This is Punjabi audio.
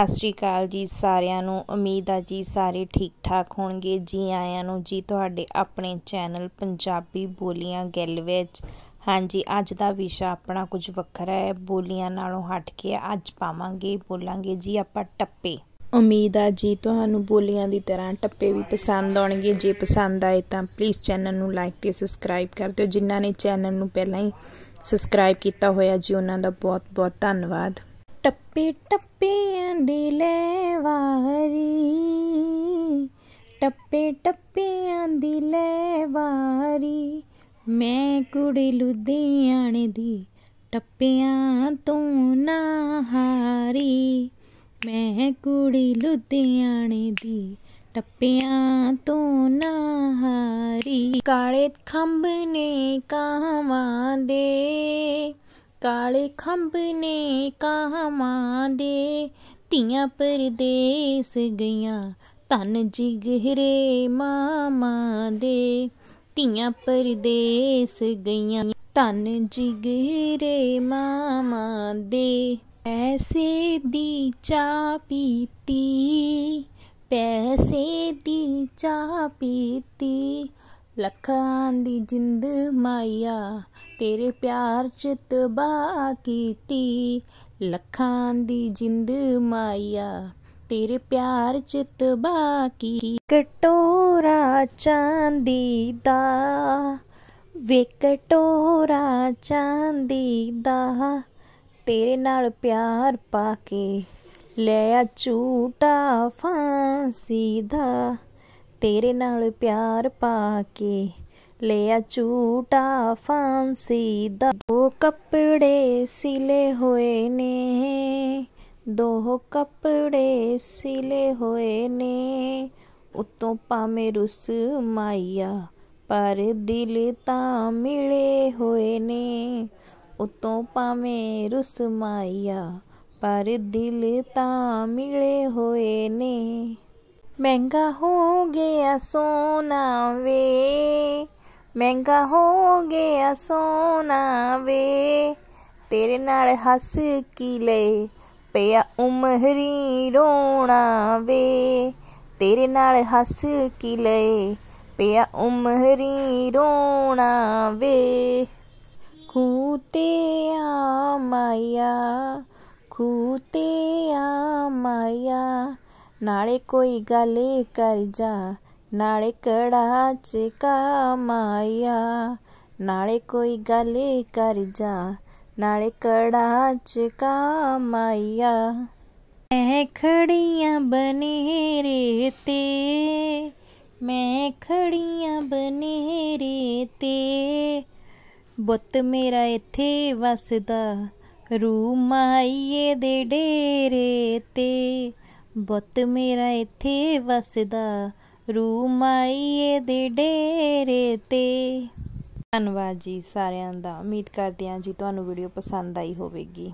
ਸਤਿ ਸ਼੍ਰੀ ਅਕਾਲ ਜੀ ਸਾਰਿਆਂ ਨੂੰ ਉਮੀਦ ਆ ਜੀ ਸਾਰੇ ਠੀਕ ਠਾਕ ਹੋਣਗੇ ਜੀ ਆਇਆਂ ਨੂੰ ਜੀ ਤੁਹਾਡੇ ਆਪਣੇ ਚੈਨਲ ਪੰਜਾਬੀ ਬੋਲੀਆਂ ਗੱਲ ਵਿੱਚ ਹਾਂਜੀ ਅੱਜ ਦਾ ਵਿਸ਼ਾ ਆਪਣਾ ਕੁਝ ਵੱਖਰਾ ਹੈ ਬੋਲੀਆਂ ਨਾਲੋਂ ਹਟ ਕੇ ਅੱਜ ਪਾਵਾਂਗੇ ਬੋਲਾਂਗੇ ਜੀ ਆਪਾਂ ਟੱਪੇ ਉਮੀਦ ਆ ਜੀ ਤੁਹਾਨੂੰ ਬੋਲੀਆਂ ਦੀ ਤਰ੍ਹਾਂ ਟੱਪੇ ਵੀ ਪਸੰਦ ਆਉਣਗੇ ਜੇ ਪਸੰਦ ਆਏ ਤਾਂ ਪਲੀਜ਼ ਚੈਨਲ ਨੂੰ ਲਾਈਕ ਤੇ ਸਬਸਕ੍ਰਾਈਬ ਕਰ ਦਿਓ ਜਿਨ੍ਹਾਂ ਨੇ ਚੈਨਲ ਨੂੰ ਪਹਿਲਾਂ ਹੀ ਸਬਸਕ੍ਰਾਈਬ ਕੀਤਾ ਹੋਇਆ ਜੀ ਉਹਨਾਂ ਦਾ ਬਹੁਤ ਬਹੁਤ ਧੰਨਵਾਦ ਟੱਪੇ ਟੱਪਿਆਂ ਦੀ ਲੈ ਵਾਰੀ ਟੱਪੇ ਟੱਪਿਆਂ ਦੀ ਲੈ ਵਾਰੀ ਮੈਂ ਕੁੜੀ ਲੁਧਿਆਣੇ ਦੀ ਟੱਪਿਆਂ ਤੋਂ ਨਾ ਹਾਰੀ ਮੈਂ ਕੁੜੀ ਲੁਧਿਆਣੇ ਦੀ ਟੱਪਿਆਂ ਤੋਂ ਨਾ ਹਾਰੀ ਕਾਲੇ ਖੰਭ ਨੇ ਕਾਵਾਂ ਦੇ ਕਾਲੇ ਖੰਭ ਨੇ ਕਾਹਾਂ ਦੇ ਧੀਆਂ ਪਰਦੇਸ ਗਈਆਂ ਧਨ ਜਿਗਰੇ ਮਾਮਾ ਦੇ ਧੀਆਂ ਪਰਦੇਸ ਗਈਆਂ ਧਨ ਜਿਗਰੇ ਮਾਮਾ ਦੇ ਐਸੇ ਦੀ ਚਾ ਪੀਤੀ ਪੈਸੇ ਦੀ ਚਾ ਪੀਤੀ ਲੱਖਾਂ ਦੀ ਜਿੰਦ ਮਾਇਆ ਤੇਰੇ ਪਿਆਰ ਚ ਤਬਾ ਕੀਤੀ ਲੱਖਾਂ ਦੀ ਜਿੰਦ ਮਾਇਆ ਤੇਰੇ ਪਿਆਰ ਚ ਤਬਾ ਕੀ ਕਟੋਰਾ ਚਾਂਦੀ ਦਾ ਵੇ ਕਟੋਰਾ ਚਾਂਦੀ ਦਾ ਤੇਰੇ ਨਾਲ ਪਿਆਰ ਪਾ ਕੇ ਲੈ ਆ ਝੂਟਾ ਫਾਂਸੀ ਦਾ ਤੇਰੇ ਨਾਲ ਪਿਆਰ ਪਾ ਕੇ ਲਿਆ ਝੂਟਾ ਫਾਂਸੀ ਦਾ ਦੋ ਕੱਪੜੇ ਸਿਲੇ ਹੋਏ ਨੇ ਦੋ ਕੱਪੜੇ ਸਿਲੇ ਹੋਏ ਨੇ ਉਤੋਂ ਪਾਵੇਂ ਰੁਸ ਮਾਇਆ ਪਰ ਦਿਲ ਤਾਂ ਮਿਲੇ ਹੋਏ ਨੇ ਉਤੋਂ ਪਾਵੇਂ ਰੁਸ ਮਾਇਆ ਪਰ ਦਿਲ ਤਾਂ ਮਿਲੇ ਹੋਏ ਨੇ ਮਹਿੰਗਾ ਹੋ ਗਿਆ ਸੋਨਾ ਵੇ ਮਹਿੰਗਾ ਹੋ ਗਿਆ ਸੋਨਾ ਵੇ ਤੇਰੇ ਨਾਲ ਹੱਸ ਕੀ ਲੈ ਪਿਆ ਉਮਰੀ ਰੋਣਾ ਵੇ ਤੇਰੇ ਨਾਲ ਹੱਸ ਕੀ ਲੈ ਪਿਆ ਉਮਰੀ ਰੋਣਾ ਵੇ ਖੂਤੇ ਆ ਮਾਇਆ ਖੂਤੇ ਆ ਮਾਇਆ ਨਾਲੇ ਕੋਈ ਗੱਲ ਕਰ ਜਾ ਨਾਲੇ ਕੜਾ ਚ ਕਮਾਇਆ ਨਾਲੇ ਕੋਈ ਗੱਲ ਕਰ ਜਾ ਨਾਲੇ ਕੜਾ ਚ ਕਮਾਇਆ ਮੈਂ ਖੜੀਆਂ ਬਨੇ ਰੇਤੇ ਮੈਂ ਖੜੀਆਂ ਬਨੇ ਰੇਤੇ ਬੁੱਤ ਮੇਰਾ ਇੱਥੇ ਵਸਦਾ ਰੂ ਮਾਈਏ ਦੇ ਡੇਰੇ ਤੇ ਬੁੱਤ ਮੇਰਾ ਇੱਥੇ ਵਸਦਾ ਮਾਈਏ ਦੇ ਡੇਰੇ ਤੇ ਧੰਨਵਾਦ ਜੀ ਸਾਰਿਆਂ ਦਾ ਉਮੀਦ ਕਰਦੇ ਹਾਂ ਜੀ ਤੁਹਾਨੂੰ ਵੀਡੀਓ ਪਸੰਦ ਆਈ ਹੋਵੇਗੀ